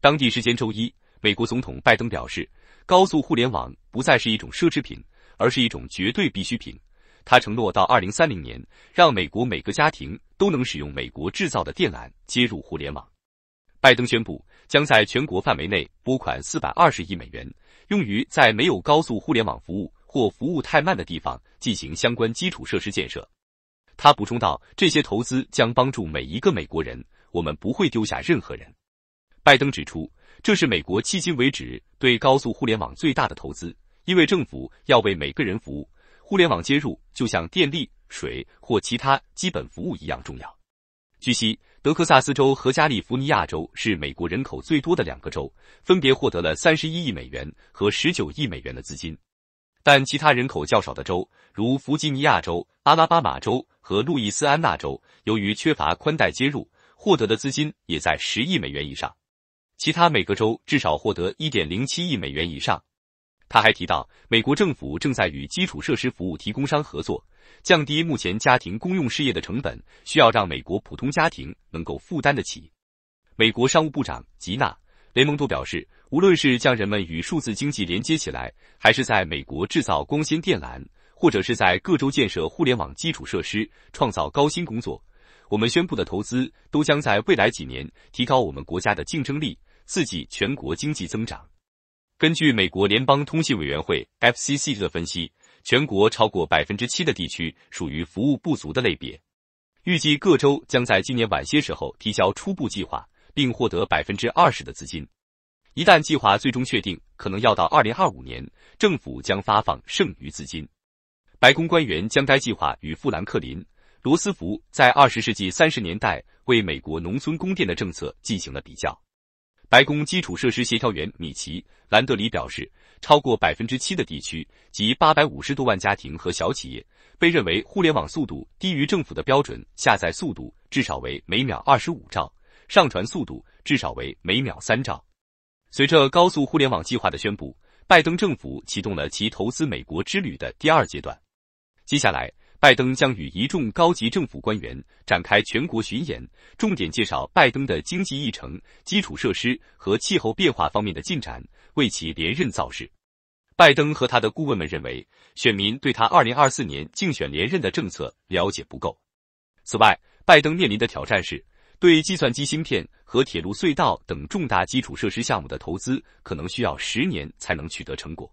当地时间周一，美国总统拜登表示，高速互联网不再是一种奢侈品，而是一种绝对必需品。他承诺到二零三零年，让美国每个家庭都能使用美国制造的电缆接入互联网。拜登宣布，将在全国范围内拨款四百二十亿美元，用于在没有高速互联网服务或服务太慢的地方进行相关基础设施建设。他补充道：“这些投资将帮助每一个美国人，我们不会丢下任何人。”拜登指出，这是美国迄今为止对高速互联网最大的投资，因为政府要为每个人服务，互联网接入就像电力、水或其他基本服务一样重要。据悉，德克萨斯州和加利福尼亚州是美国人口最多的两个州，分别获得了三十一亿美元和十九亿美元的资金。但其他人口较少的州，如弗吉尼亚州、阿拉巴马州和路易斯安那州，由于缺乏宽带接入，获得的资金也在十亿美元以上。其他每个州至少获得一点零七亿美元以上。他还提到，美国政府正在与基础设施服务提供商合作，降低目前家庭公用事业的成本，需要让美国普通家庭能够负担得起。美国商务部长吉娜·雷蒙多表示，无论是将人们与数字经济连接起来，还是在美国制造光纤电缆，或者是在各州建设互联网基础设施，创造高薪工作，我们宣布的投资都将在未来几年提高我们国家的竞争力。刺激全国经济增长。根据美国联邦通信委员会 FCC 的分析，全国超过百分之七的地区属于服务不足的类别。预计各州将在今年晚些时候提交初步计划，并获得百分之二十的资金。一旦计划最终确定，可能要到二零二五年，政府将发放剩余资金。白宫官员将该计划与富兰克林·罗斯福在二十世纪三十年代为美国农村供电的政策进行了比较。白宫基础设施协调员米奇·兰德里表示，超过百分之七的地区及八百五十多万家庭和小企业被认为互联网速度低于政府的标准，下载速度至少为每秒二十五兆，上传速度至少为每秒三兆。随着高速互联网计划的宣布，拜登政府启动了其投资美国之旅的第二阶段。接下来。拜登将与一众高级政府官员展开全国巡演，重点介绍拜登的经济议程、基础设施和气候变化方面的进展，为其连任造势。拜登和他的顾问们认为，选民对他2024年竞选连任的政策了解不够。此外，拜登面临的挑战是，对计算机芯片和铁路隧道等重大基础设施项目的投资可能需要十年才能取得成果。